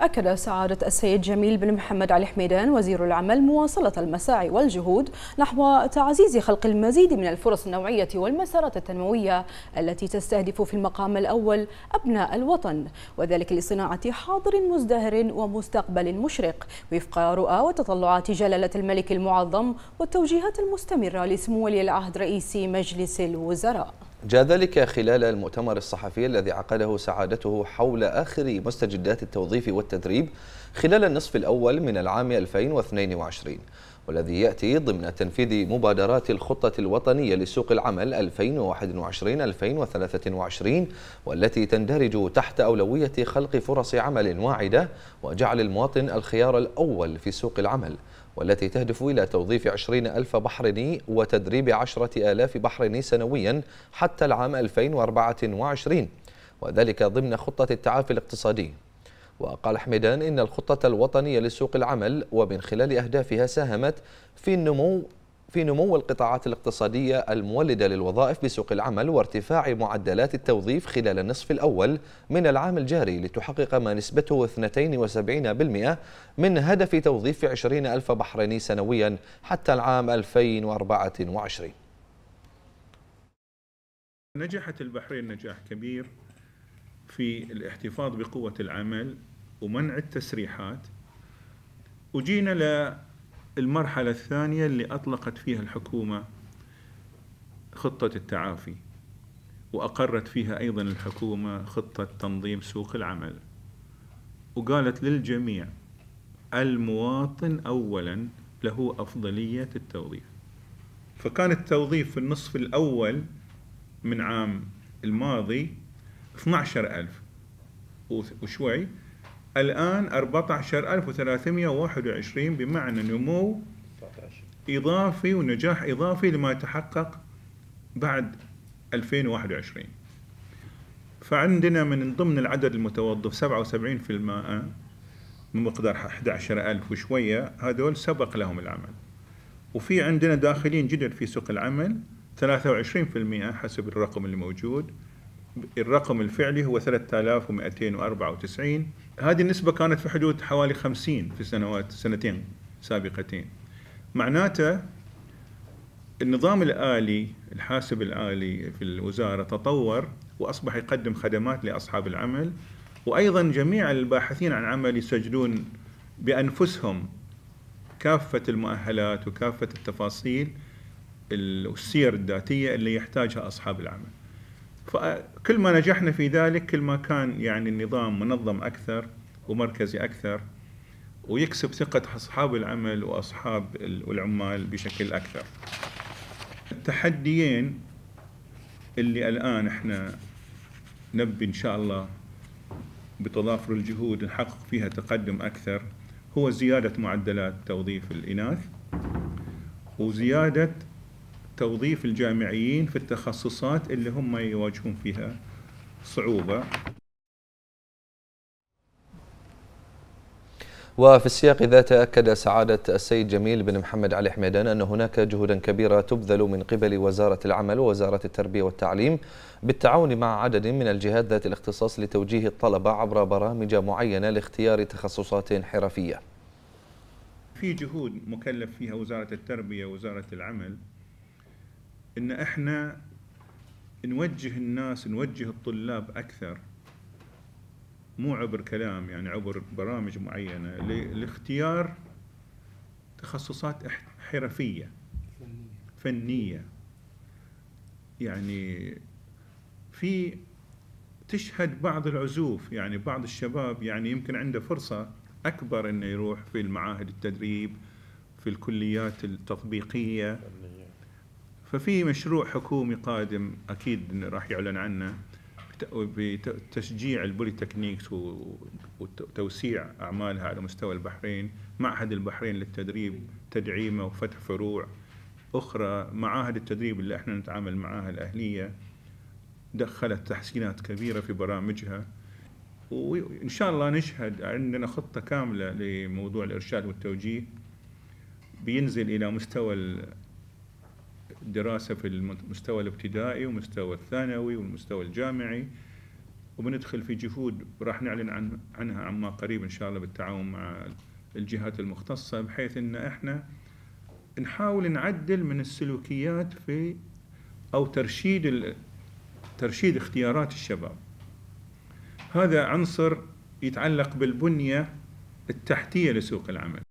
أكد سعادة السيد جميل بن محمد علي حميدان وزير العمل مواصلة المساعي والجهود نحو تعزيز خلق المزيد من الفرص النوعية والمسارات التنموية التي تستهدف في المقام الأول أبناء الوطن وذلك لصناعة حاضر مزدهر ومستقبل مشرق وفق رؤى وتطلعات جلالة الملك المعظم والتوجيهات المستمرة لسمو ولي العهد رئيس مجلس الوزراء جاء ذلك خلال المؤتمر الصحفي الذي عقده سعادته حول آخر مستجدات التوظيف والتدريب خلال النصف الأول من العام 2022 والذي يأتي ضمن تنفيذ مبادرات الخطة الوطنية لسوق العمل 2021-2023 والتي تندرج تحت أولوية خلق فرص عمل واعدة وجعل المواطن الخيار الأول في سوق العمل والتي تهدف إلى توظيف 20 ألف بحريني وتدريب 10 آلاف بحريني سنويا حتى العام 2024 وذلك ضمن خطة التعافي الاقتصادي وقال حميدان إن الخطة الوطنية لسوق العمل ومن خلال أهدافها ساهمت في النمو في نمو القطاعات الاقتصادية المولدة للوظائف بسوق العمل وارتفاع معدلات التوظيف خلال النصف الأول من العام الجاري لتحقق ما نسبته 72% من هدف توظيف 20 ألف بحريني سنويا حتى العام 2024 نجحت البحرين نجاح كبير في الاحتفاظ بقوة العمل ومنع التسريحات وجينا للمرحلة الثانية اللي أطلقت فيها الحكومة خطة التعافي وأقرت فيها أيضا الحكومة خطة تنظيم سوق العمل وقالت للجميع المواطن أولا له أفضلية التوظيف فكان التوظيف في النصف الأول من عام الماضي 12000 وشوي الآن 14321 بمعنى نمو إضافي ونجاح إضافي لما يتحقق بعد 2021 فعندنا من ضمن العدد المتوظف 77% من مقدار 11000 وشوية هذول سبق لهم العمل وفي عندنا داخلين جدد في سوق العمل 23% حسب الرقم الموجود الرقم الفعلي هو 3294 هذه النسبة كانت في حدود حوالي 50 في سنوات سنتين سابقتين معناته النظام الآلي الحاسب الآلي في الوزارة تطور وأصبح يقدم خدمات لأصحاب العمل وأيضا جميع الباحثين عن عمل يسجلون بأنفسهم كافة المؤهلات وكافة التفاصيل السير الذاتية اللي يحتاجها أصحاب العمل فكل ما نجحنا في ذلك كل ما كان يعني النظام منظم اكثر ومركزي اكثر ويكسب ثقه اصحاب العمل واصحاب العمال بشكل اكثر. التحديين اللي الان احنا نبي ان شاء الله بتضافر الجهود نحقق فيها تقدم اكثر هو زياده معدلات توظيف الاناث وزياده توظيف الجامعيين في التخصصات اللي هم يواجهون فيها صعوبة وفي السياق ذاته أكد سعادة السيد جميل بن محمد علي حميدان أن هناك جهودا كبيرة تبذل من قبل وزارة العمل ووزارة التربية والتعليم بالتعاون مع عدد من الجهات ذات الاختصاص لتوجيه الطلبة عبر برامج معينة لاختيار تخصصات حرفية في جهود مكلف فيها وزارة التربية ووزارة العمل ان احنا نوجه الناس نوجه الطلاب اكثر مو عبر كلام يعني عبر برامج معينه لاختيار تخصصات حرفيه فنيه يعني في تشهد بعض العزوف يعني بعض الشباب يعني يمكن عنده فرصه اكبر انه يروح في المعاهد التدريب في الكليات التطبيقيه ففي مشروع حكومي قادم اكيد راح يعلن عنه بتشجيع البوليتكنيكس وتوسيع اعمالها على مستوى البحرين، معهد البحرين للتدريب تدعيمه وفتح فروع اخرى، معاهد التدريب اللي احنا نتعامل معاها الاهليه دخلت تحسينات كبيره في برامجها وان شاء الله نشهد عندنا خطه كامله لموضوع الارشاد والتوجيه بينزل الى مستوى دراسه في المستوى الابتدائي ومستوى الثانوي والمستوى الجامعي وبندخل في جهود راح نعلن عن عنها عما قريب ان شاء الله بالتعاون مع الجهات المختصه بحيث ان احنا نحاول نعدل من السلوكيات في او ترشيد ترشيد اختيارات الشباب. هذا عنصر يتعلق بالبنيه التحتيه لسوق العمل.